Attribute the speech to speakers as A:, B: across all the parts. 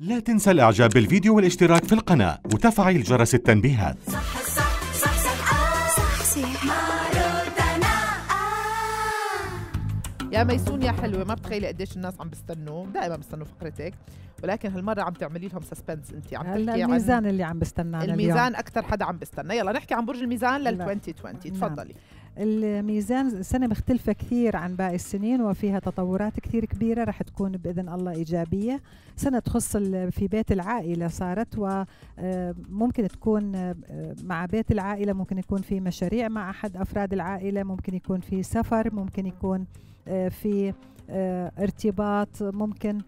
A: لا تنسى الاعجاب بالفيديو والاشتراك في القناة وتفعيل جرس التنبيهات
B: يا ميسون يا حلوه ما بتخيلي قديش الناس عم بيستنوا دائما بيستنوا فقرتك ولكن هالمره عم تعملي لهم سسبنس انت عم تحكي عن الميزان
A: اللي عم بستناه الميزان
B: اكثر حدا عم بستناه يلا نحكي عن برج الميزان لل 2020 نعم. تفضلي نعم.
A: الميزان السنة مختلفة كثير عن باقي السنين وفيها تطورات كثير كبيرة رح تكون بإذن الله إيجابية سنة تخص في بيت العائلة صارت وممكن آه، تكون آه، مع بيت العائلة ممكن يكون في مشاريع مع أحد أفراد العائلة ممكن يكون في سفر ممكن يكون آه، في ارتباط ممكن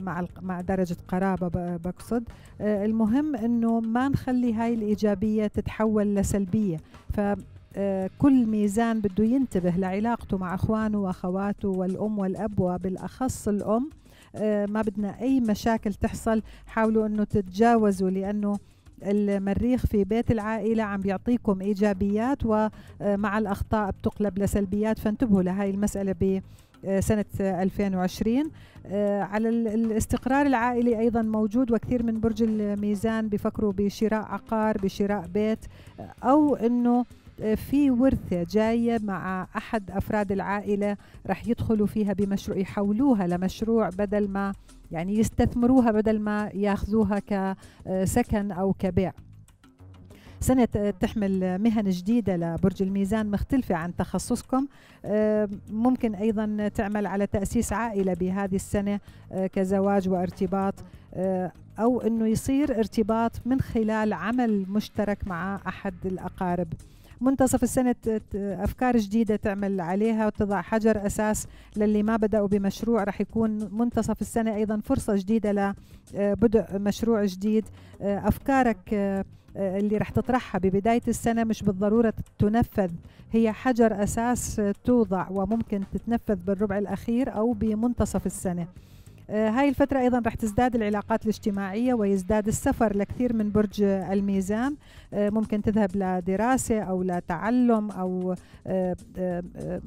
A: مع مع درجة قرابة بقصد المهم انه ما نخلي هاي الإيجابية تتحول لسلبية ف آه، كل ميزان بده ينتبه لعلاقته مع اخوانه واخواته والام والاب وبالاخص الام آه، ما بدنا اي مشاكل تحصل حاولوا انه تتجاوزوا لانه المريخ في بيت العائلة عم بيعطيكم إيجابيات ومع آه، الأخطاء بتقلب لسلبيات فانتبهوا لهي المسألة بسنة 2020 على الاستقرار العائلي أيضا موجود وكثير من برج الميزان بفكروا بشراء عقار بشراء بيت أو أنه في ورثة جاية مع أحد أفراد العائلة رح يدخلوا فيها بمشروع يحولوها لمشروع بدل ما يعني يستثمروها بدل ما ياخذوها كسكن أو كبيع سنة تحمل مهن جديدة لبرج الميزان مختلفة عن تخصصكم ممكن أيضا تعمل على تأسيس عائلة بهذه السنة كزواج وارتباط أو أنه يصير ارتباط من خلال عمل مشترك مع أحد الأقارب منتصف السنة أفكار جديدة تعمل عليها وتضع حجر أساس للي ما بدأوا بمشروع رح يكون منتصف السنة أيضا فرصة جديدة لبدء آه، مشروع جديد آه، أفكارك آه، اللي رح تطرحها ببداية السنة مش بالضرورة تنفذ هي حجر أساس توضع وممكن تتنفذ بالربع الأخير أو بمنتصف السنة آه، هاي الفترة أيضا رح تزداد العلاقات الاجتماعية ويزداد السفر لكثير من برج الميزان آه، ممكن تذهب لدراسة أو لتعلم أو آه،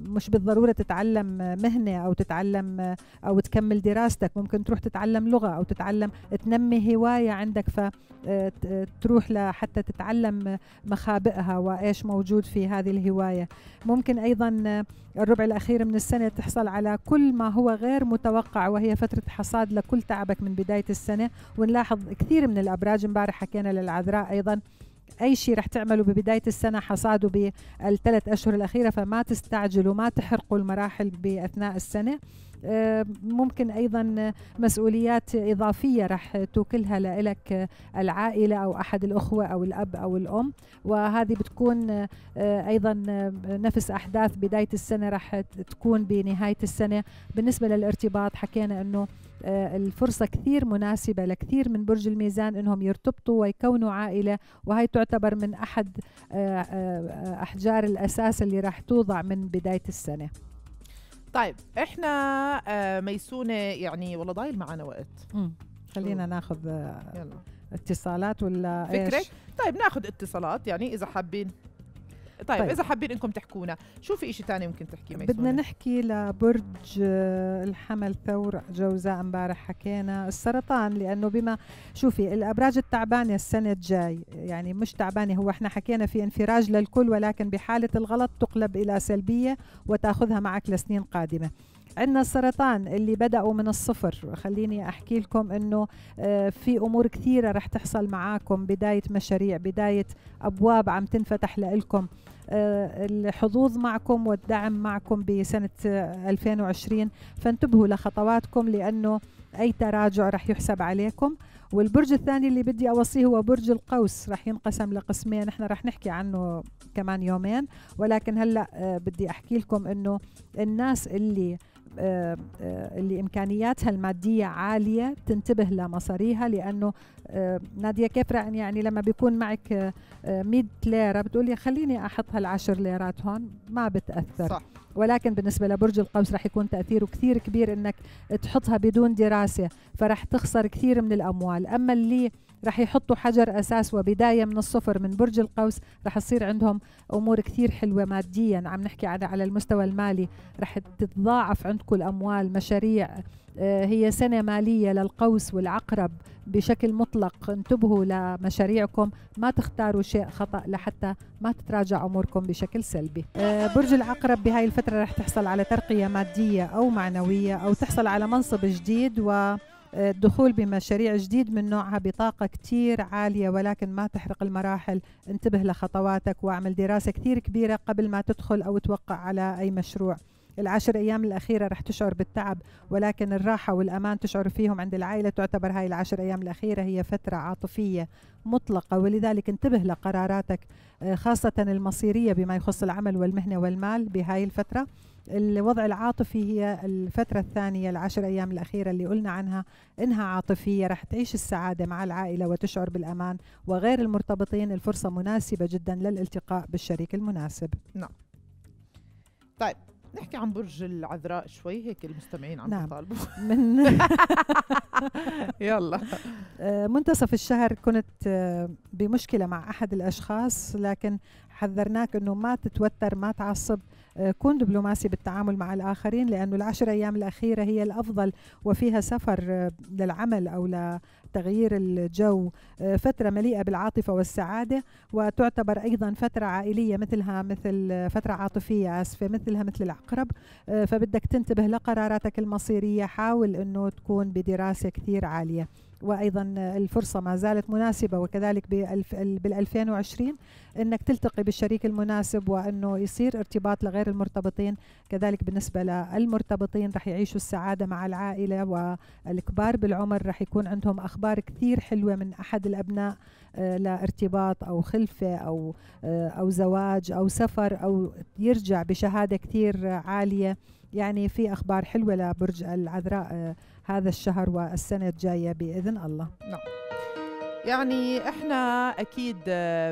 A: مش بالضرورة تتعلم مهنة أو تتعلم أو تكمل دراستك ممكن تروح تتعلم لغة أو تتعلم تنمي هواية عندك فتروح لحتى تتعلم مخابئها وإيش موجود في هذه الهواية ممكن أيضا الربع الأخير من السنة تحصل على كل ما هو غير متوقع وهي فترة حصاد لكل تعبك من بداية السنة ونلاحظ كثير من الأبراج امبارح حكينا للعذراء أيضا اي شيء رح تعمله ببدايه السنه حصاده بالثلاث اشهر الاخيره فما تستعجلوا ما تحرقوا المراحل باثناء السنه آه، ممكن ايضا مسؤوليات اضافيه رح توكلها لك العائله او احد الاخوه او الاب او الام وهذه بتكون آه، ايضا نفس احداث بدايه السنه رح تكون بنهايه السنه بالنسبه للارتباط حكينا انه آه، الفرصة كثير مناسبة لكثير من برج الميزان أنهم يرتبطوا ويكونوا عائلة وهي تعتبر من أحد آه، آه، أحجار الأساس اللي راح توضع من بداية السنة
B: طيب احنا ميسونه يعني والله ضايل معنا وقت
A: خلينا ناخذ يلا. اتصالات ولا فكرك؟ إيش؟
B: طيب ناخذ اتصالات يعني اذا حابين طيب, طيب. اذا حابين انكم تحكونا شو في شيء ثاني ممكن تحكي ميسونة؟ بدنا
A: نحكي لبرج آه، الحمل ثور جوزاء امبارح حكينا السرطان لانه بما شوفي الابراج التعبانه السنه الجاي يعني مش تعبانه هو احنا حكينا في انفراج للكل ولكن بحاله الغلط تقلب الى سلبيه وتاخذها معك لسنين قادمه عندنا السرطان اللي بدأوا من الصفر خليني أحكي لكم أنه آه، في أمور كثيرة رح تحصل معاكم بداية مشاريع بداية أبواب عم تنفتح لكم آه، الحظوظ معكم والدعم معكم بسنة 2020 آه، فانتبهوا لخطواتكم لأنه أي تراجع رح يحسب عليكم والبرج الثاني اللي بدي أوصيه هو برج القوس رح ينقسم لقسمين احنا رح نحكي عنه كمان يومين ولكن هلأ بدي أحكي لكم أنه الناس اللي آه، آه، اللي إمكانياتها المادية عالية تنتبه لمصاريها لأنه آه، نادية كيف يعني لما بيكون معك 100 ليرة بتقولي خليني أحط هالعشر ليرات هون ما بتأثر صح. ولكن بالنسبه لبرج القوس رح يكون تاثيره كثير كبير انك تحطها بدون دراسه فرح تخسر كثير من الاموال اما اللي رح يحطوا حجر اساس وبدايه من الصفر من برج القوس رح تصير عندهم امور كثير حلوه ماديا عم نحكي على على المستوى المالي رح تتضاعف عندكم الاموال مشاريع آه، هي سنة مالية للقوس والعقرب بشكل مطلق انتبهوا لمشاريعكم ما تختاروا شيء خطأ لحتى ما تتراجع أموركم بشكل سلبي آه، برج العقرب بهاي الفترة رح تحصل على ترقية مادية أو معنوية أو تحصل على منصب جديد و الدخول آه، بمشاريع جديد من نوعها بطاقة كتير عالية ولكن ما تحرق المراحل انتبه لخطواتك واعمل دراسة كتير كبيرة قبل ما تدخل أو توقع على أي مشروع العشر أيام الأخيرة رح تشعر بالتعب ولكن الراحة والأمان تشعر فيهم عند العائلة تعتبر هاي العشر أيام الأخيرة هي فترة عاطفية مطلقة ولذلك انتبه لقراراتك آه، خاصة المصيرية بما يخص العمل والمهنة والمال بهاي الفترة الوضع العاطفي هي الفترة الثانية العشر أيام الأخيرة اللي قلنا عنها إنها عاطفية رح تعيش السعادة مع العائلة وتشعر بالأمان وغير المرتبطين الفرصة مناسبة جدا للالتقاء بالشريك المناسب نعم
B: طيب نحكي عن برج العذراء شوي هيك المستمعين عم يطالبوا نعم. من يلا
A: آه، منتصف الشهر كنت آه، بمشكله مع احد الاشخاص لكن حذرناك انه ما تتوتر ما تعصب آه، كن دبلوماسي بالتعامل مع الآخرين لأنه العشر أيام الأخيرة هي الأفضل وفيها سفر آه، للعمل أو لتغيير الجو آه، فترة مليئة بالعاطفة والسعادة وتعتبر أيضا فترة عائلية مثلها مثل فترة عاطفية آسفة مثلها مثل العقرب فبدك تنتبه لقراراتك المصيرية حاول أنه تكون بدراسة كثير عالية وايضا الفرصه ما زالت مناسبه وكذلك بال 2020 انك تلتقي بالشريك المناسب وانه يصير ارتباط لغير المرتبطين كذلك بالنسبه للمرتبطين رح يعيشوا السعاده مع العائله والكبار بالعمر رح يكون عندهم اخبار كثير حلوه من احد الابناء آه، لارتباط او خلفه او آه، او زواج او سفر او يرجع بشهاده كثير عاليه يعني في اخبار حلوه لبرج العذراء آه، هذا الشهر والسنة الجاية بإذن الله نعم
B: يعني احنا اكيد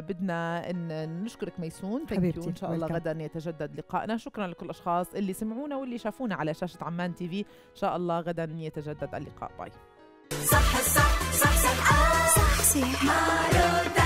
B: بدنا ان نشكرك ميسون ثانك ان شاء الله غدا يتجدد لقائنا شكرا لكل الاشخاص اللي سمعونا واللي شافونا على شاشه عمان تي في ان شاء الله غدا يتجدد اللقاء باي صح
A: صح صح صح صح صح, صح, صح, صح, صح, صح, صح, صح, صح